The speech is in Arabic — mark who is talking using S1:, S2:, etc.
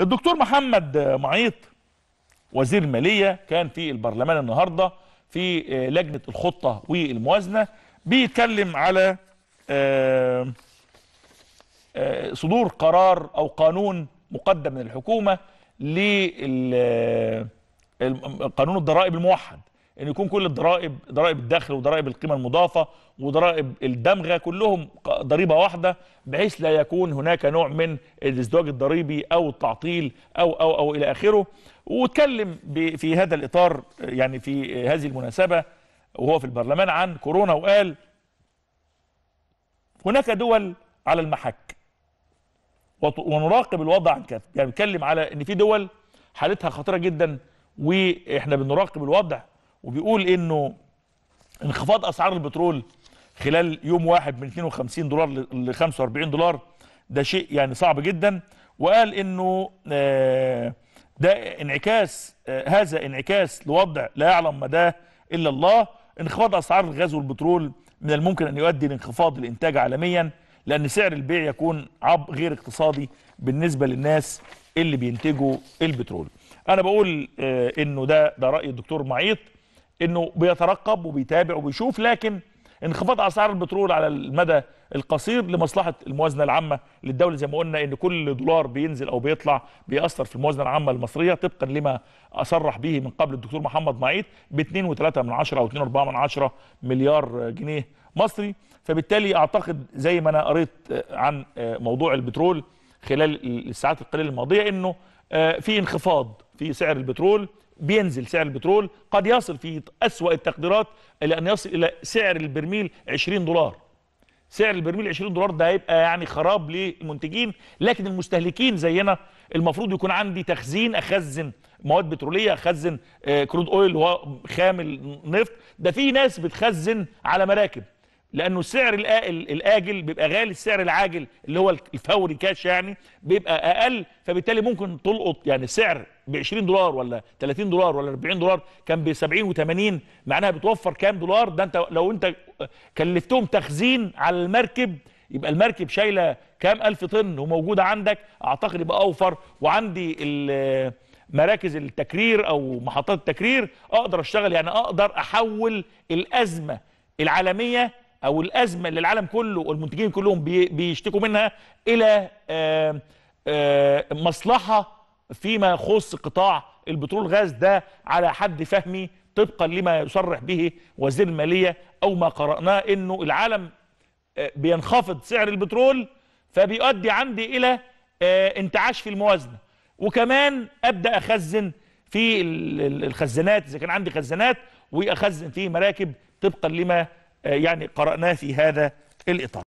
S1: الدكتور محمد معيط وزير المالية كان في البرلمان النهاردة في آه، لجنة الخطة والموازنة بيتكلم على آه، آه، صدور قرار أو قانون مقدم من الحكومة للقانون الضرائب الموحد ان يكون كل الضرائب ضرائب الدخل وضرائب القيمه المضافه وضرائب الدمغه كلهم ضريبه واحده بحيث لا يكون هناك نوع من الازدواج الضريبي او التعطيل او او او الى اخره واتكلم في هذا الاطار يعني في هذه المناسبه وهو في البرلمان عن كورونا وقال هناك دول على المحك ونراقب الوضع عن كثب يعني بيتكلم على ان في دول حالتها خطيره جدا واحنا بنراقب الوضع وبيقول انه انخفاض اسعار البترول خلال يوم واحد من 52 دولار ل 45 دولار ده شيء يعني صعب جدا وقال انه آه، ده انعكاس آه، هذا انعكاس لوضع لا يعلم مداه الا الله انخفاض اسعار الغاز والبترول من الممكن ان يؤدي لانخفاض الانتاج عالميا لان سعر البيع يكون عب غير اقتصادي بالنسبه للناس اللي بينتجوا البترول انا بقول آه، انه ده ده راي الدكتور معيط انه بيترقب وبيتابع وبيشوف لكن انخفاض اسعار البترول على المدى القصير لمصلحه الموازنه العامه للدوله زي ما قلنا ان كل دولار بينزل او بيطلع بيأثر في الموازنه العامه المصريه طبقا لما اصرح به من قبل الدكتور محمد معيط ب 2.3 او 2.4 مليار جنيه مصري فبالتالي اعتقد زي ما انا قريت آه، عن آه، موضوع البترول خلال الساعات القليله الماضيه انه آه، في انخفاض في سعر البترول بينزل سعر البترول قد يصل في أسوأ التقديرات إلى أن يصل إلى سعر البرميل 20 دولار سعر البرميل 20 دولار ده هيبقى يعني خراب للمنتجين لكن المستهلكين زينا المفروض يكون عندي تخزين اخزن مواد بتروليه اخزن آه، كرود اويل وخام هو خام النفط ده في ناس بتخزن على مراكب لانه السعر الاجل بيبقى غالي السعر العاجل اللي هو الفوري كاش يعني بيبقى اقل فبالتالي ممكن تلقط يعني سعر ب 20 دولار ولا 30 دولار ولا 40 دولار كان ب 70 و80 معناها بتوفر كام دولار ده انت لو انت كلفتهم تخزين على المركب يبقى المركب شايله كام الف طن وموجوده عندك اعتقد يبقى اوفر وعندي مراكز التكرير او محطات التكرير اقدر اشتغل يعني اقدر احول الازمه العالميه او الازمه اللي العالم كله والمنتجين كلهم بيشتكوا منها الى آه، آه، مصلحه فيما يخص قطاع البترول غاز ده على حد فهمي طبقا لما يصرح به وزير الماليه او ما قراناه انه العالم آه، بينخفض سعر البترول فبيؤدي عندي الى انتعاش في الموازنه وكمان ابدا اخزن في الخزانات اذا كان عندي خزانات واخزن في مراكب طبقا لما يعني قرأناه في هذا الإطار